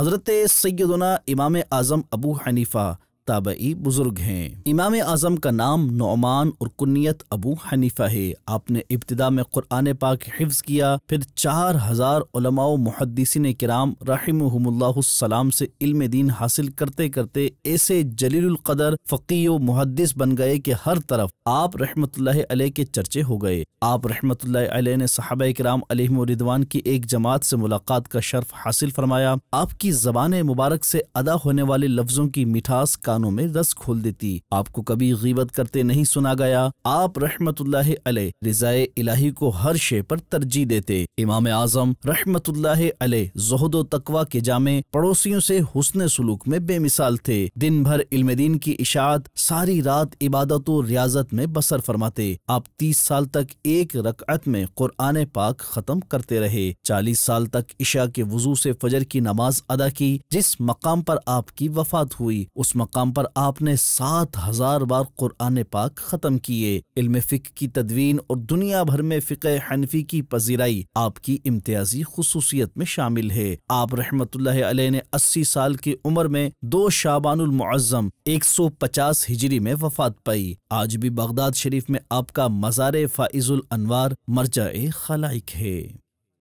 हज़रत सैदना इमाम आज़म अबू हनीफ़ा ताबई बुजुर्ग हैं इमाम आज़म का नाम नौमान और कुन्नीत अबू हनीफा है आपने इब्तदा में कुरान पाक हिफ्ज किया फिर चार हजार मुहदसिन कराम रहीम से इल्म दीन हासिल करते करते ऐसे कदर फकी मुहदस बन गए की हर तरफ आप रहमत के चर्चे हो गए आप रहमत अलैह ने साहब कराम रिदवान की एक जमात से मुलाकात का शर्फ हासिल फरमाया आपकी जबान मुबारक से अदा होने वाले लफ्जों की मिठास का कानों में रस खोल देती आपको कभी गीबत करते नहीं सुना गया आप रहमत रिजाए इलाही को हर शे पर तरजीह देते इमाम आजम रहमत जहदो तकवा के जामे पड़ोसियों से हुसन सलूक में बेमिसाल थे दिन भर इलम दिन की इशात सारी रात इबादत और रियाजत में बसर फरमाते आप तीस साल तक एक रकअत में कुरआन पाक खत्म करते रहे चालीस साल तक ईशा के वजू से फजर की नमाज अदा की जिस मकाम पर आपकी वफात हुई उस मकाम नाम पर आपने सात हजार बार कुरान पाक ख़त्म किए इल्म फ़िक की तदवीन और दुनिया भर में फ़िक हनफी की पजीराई आपकी इम्तियाजी खसूसियत में शामिल है आप रहमत ने अस्सी साल की उम्र में दो शाबानजम एक सौ पचास हिजरी में वफात पाई आज भी बगदाद शरीफ में आपका मज़ार फ़ाइज़ुल अनवार मरजा खलाइक है